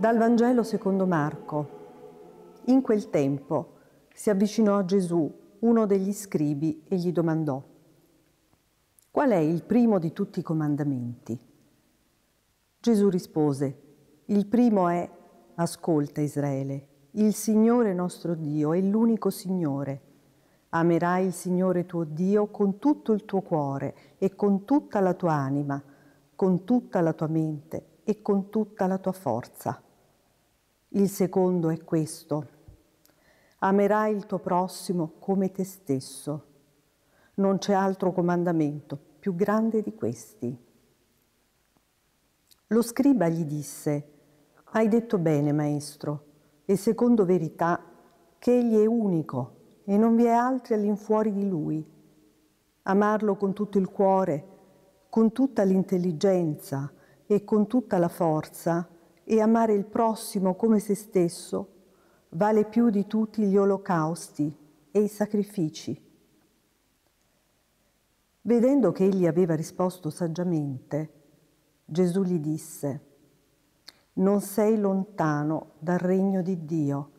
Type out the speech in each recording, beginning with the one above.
Dal Vangelo secondo Marco. In quel tempo si avvicinò a Gesù uno degli scribi e gli domandò, qual è il primo di tutti i comandamenti? Gesù rispose, il primo è, ascolta Israele, il Signore nostro Dio è l'unico Signore. Amerai il Signore tuo Dio con tutto il tuo cuore e con tutta la tua anima, con tutta la tua mente e con tutta la tua forza. Il secondo è questo. Amerai il tuo prossimo come te stesso. Non c'è altro comandamento più grande di questi. Lo scriba gli disse, Hai detto bene, maestro, e secondo verità che egli è unico e non vi è altri all'infuori di lui. Amarlo con tutto il cuore, con tutta l'intelligenza e con tutta la forza e amare il prossimo come se stesso vale più di tutti gli olocausti e i sacrifici. Vedendo che egli aveva risposto saggiamente, Gesù gli disse, non sei lontano dal regno di Dio.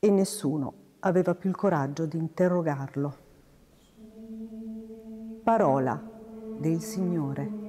E nessuno aveva più il coraggio di interrogarlo. Parola del Signore.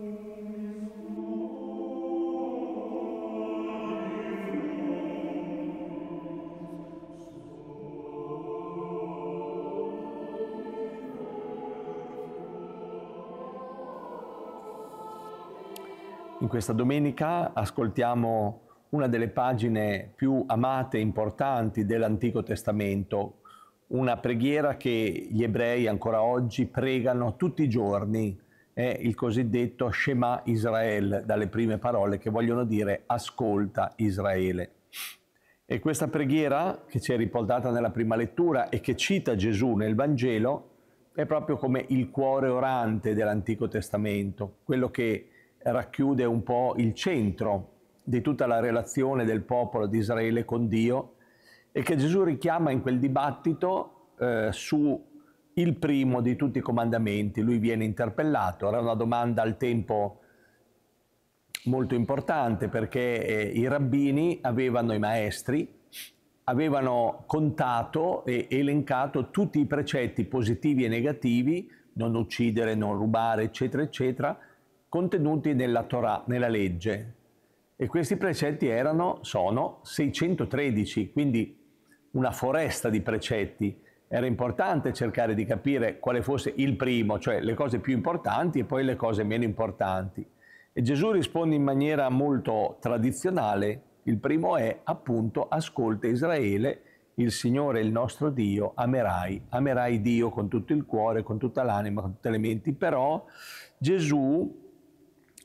In questa domenica ascoltiamo una delle pagine più amate e importanti dell'Antico Testamento, una preghiera che gli ebrei ancora oggi pregano tutti i giorni, è il cosiddetto Shema Israel, dalle prime parole che vogliono dire ascolta Israele. E questa preghiera, che ci è riportata nella prima lettura e che cita Gesù nel Vangelo, è proprio come il cuore orante dell'Antico Testamento, quello che racchiude un po' il centro di tutta la relazione del popolo di Israele con Dio e che Gesù richiama in quel dibattito eh, su il primo di tutti i comandamenti. Lui viene interpellato, era una domanda al tempo molto importante perché eh, i rabbini avevano i maestri, avevano contato e elencato tutti i precetti positivi e negativi, non uccidere, non rubare, eccetera, eccetera, contenuti nella Torah, nella legge. E questi precetti erano, sono 613, quindi una foresta di precetti. Era importante cercare di capire quale fosse il primo, cioè le cose più importanti e poi le cose meno importanti. E Gesù risponde in maniera molto tradizionale. Il primo è appunto ascolta Israele, il Signore, il nostro Dio, amerai, amerai Dio con tutto il cuore, con tutta l'anima, con tutte le menti. Però Gesù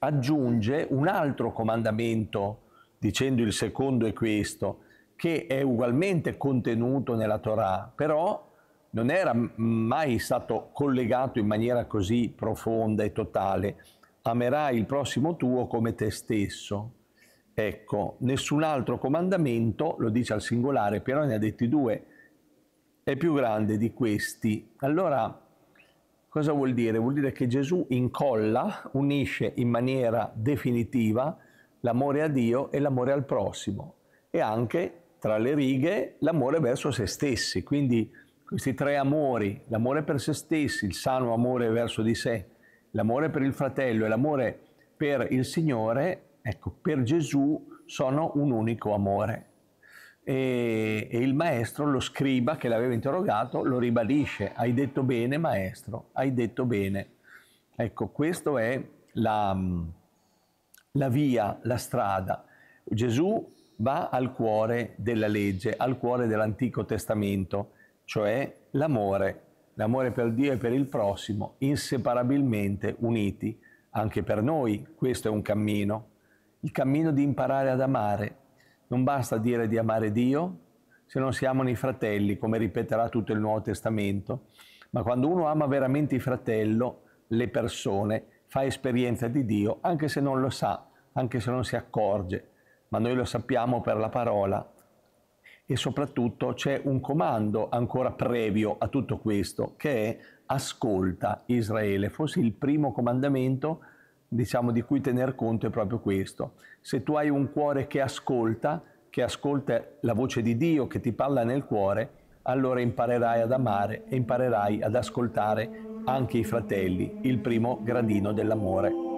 aggiunge un altro comandamento, dicendo il secondo è questo, che è ugualmente contenuto nella Torah, però non era mai stato collegato in maniera così profonda e totale. Amerai il prossimo tuo come te stesso. Ecco, nessun altro comandamento, lo dice al singolare, però ne ha detti due, è più grande di questi. Allora, Cosa vuol dire? Vuol dire che Gesù incolla, unisce in maniera definitiva l'amore a Dio e l'amore al prossimo e anche tra le righe l'amore verso se stessi. Quindi questi tre amori, l'amore per se stessi, il sano amore verso di sé, l'amore per il fratello e l'amore per il Signore, ecco, per Gesù sono un unico amore e, e, il maestro, lo scriba che l'aveva interrogato, lo ribadisce, hai detto bene maestro, hai detto bene. Ecco, questa è la, la via, la strada. Gesù va al cuore della legge, al cuore dell'Antico Testamento, cioè l'amore, l'amore per Dio e per il prossimo, inseparabilmente uniti. Anche per noi questo è un cammino, il cammino di imparare ad amare, non basta dire di amare Dio se non si amano i fratelli, come ripeterà tutto il Nuovo Testamento, ma quando uno ama veramente il fratello, le persone, fa esperienza di Dio, anche se non lo sa, anche se non si accorge, ma noi lo sappiamo per la parola. E soprattutto c'è un comando ancora previo a tutto questo, che è ascolta Israele, Fosse il primo comandamento diciamo, di cui tener conto è proprio questo. Se tu hai un cuore che ascolta, che ascolta la voce di Dio che ti parla nel cuore, allora imparerai ad amare e imparerai ad ascoltare anche i fratelli, il primo gradino dell'amore.